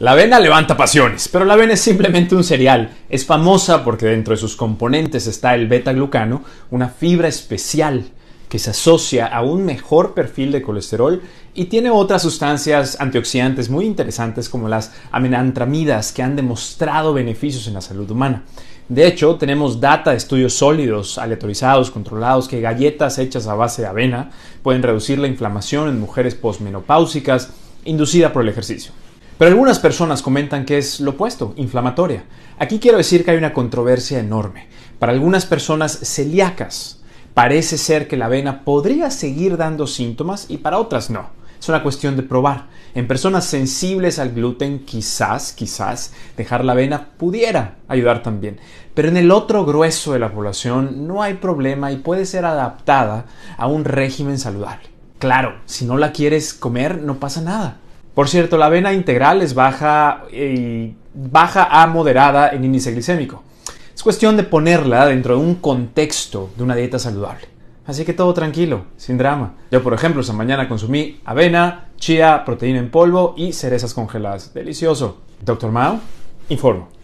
La avena levanta pasiones, pero la avena es simplemente un cereal. Es famosa porque dentro de sus componentes está el beta-glucano, una fibra especial que se asocia a un mejor perfil de colesterol y tiene otras sustancias antioxidantes muy interesantes como las amenantramidas que han demostrado beneficios en la salud humana. De hecho, tenemos data de estudios sólidos, aleatorizados, controlados, que galletas hechas a base de avena pueden reducir la inflamación en mujeres posmenopáusicas inducida por el ejercicio. Pero algunas personas comentan que es lo opuesto, inflamatoria. Aquí quiero decir que hay una controversia enorme. Para algunas personas celíacas, parece ser que la avena podría seguir dando síntomas y para otras no. Es una cuestión de probar. En personas sensibles al gluten, quizás, quizás, dejar la avena pudiera ayudar también. Pero en el otro grueso de la población no hay problema y puede ser adaptada a un régimen saludable. Claro, si no la quieres comer, no pasa nada. Por cierto, la avena integral es baja, eh, baja a moderada en índice glicémico. Es cuestión de ponerla dentro de un contexto de una dieta saludable. Así que todo tranquilo, sin drama. Yo, por ejemplo, esta mañana consumí avena, chía, proteína en polvo y cerezas congeladas. Delicioso. Doctor Mao, informo.